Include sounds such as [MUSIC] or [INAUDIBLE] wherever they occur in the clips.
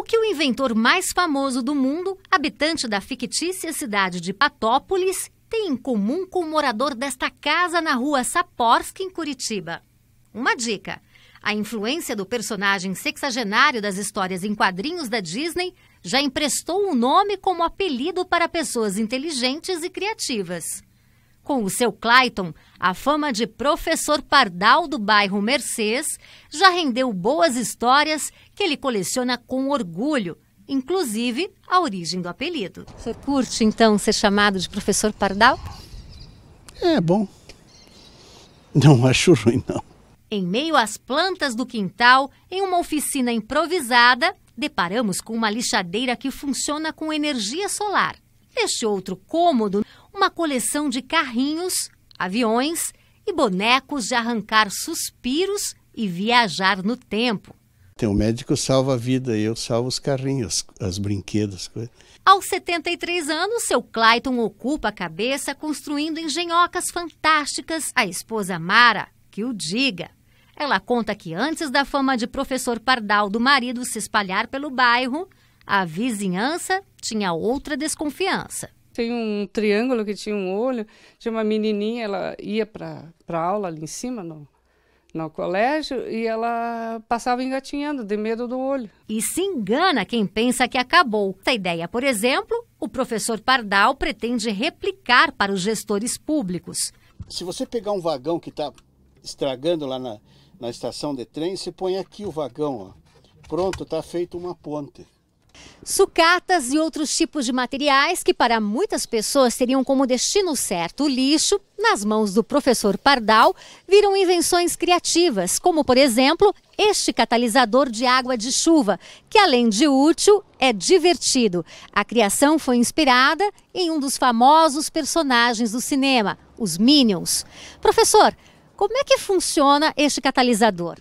o que o inventor mais famoso do mundo, habitante da fictícia cidade de Patópolis, tem em comum com o morador desta casa na rua Saporsky, em Curitiba? Uma dica: a influência do personagem sexagenário das histórias em quadrinhos da Disney já emprestou o um nome como apelido para pessoas inteligentes e criativas. Com o seu Clayton, a fama de professor pardal do bairro Mercês já rendeu boas histórias que ele coleciona com orgulho, inclusive a origem do apelido. Você curte então ser chamado de professor pardal? É bom. Não [LAUGHS] acho ruim, não. Em meio às plantas do quintal, em uma oficina improvisada, deparamos com uma lixadeira que funciona com energia solar. Neste outro cômodo, uma coleção de carrinhos, aviões e bonecos de arrancar suspiros e viajar no tempo. Tem o médico salva a vida e eu salvo os carrinhos, as brinquedos. Aos 73 anos, seu Clayton ocupa a cabeça construindo engenhocas fantásticas. A esposa Mara, que o diga. Ela conta que antes da fama de professor pardal do marido se espalhar pelo bairro, a vizinhança tinha outra desconfiança. Tem um triângulo que tinha um olho, tinha uma menininha, ela ia para aula ali em cima, no, no colégio e ela passava engatinhando de medo do olho. E se engana quem pensa que acabou. Essa ideia, por exemplo, o professor Pardal pretende replicar para os gestores públicos. Se você pegar um vagão que está estragando lá na, na estação de trem, você põe aqui o vagão, ó. pronto, está feito uma ponte. Sucatas e outros tipos de materiais que para muitas pessoas teriam como destino certo o lixo, nas mãos do professor Pardal, viram invenções criativas, como por exemplo, este catalisador de água de chuva, que além de útil, é divertido. A criação foi inspirada em um dos famosos personagens do cinema, os Minions. Professor, como é que funciona este catalisador?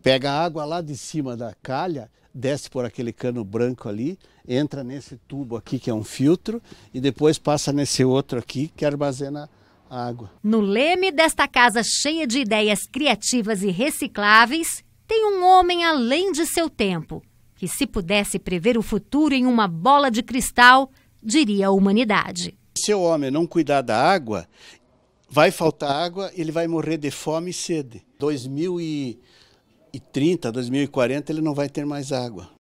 Pega a água lá de cima da calha desce por aquele cano branco ali, entra nesse tubo aqui que é um filtro e depois passa nesse outro aqui que armazena a água. No leme desta casa cheia de ideias criativas e recicláveis, tem um homem além de seu tempo, que se pudesse prever o futuro em uma bola de cristal, diria a humanidade. Se o homem não cuidar da água, vai faltar água, ele vai morrer de fome e sede. 2000 e 2030, 2040 ele não vai ter mais água.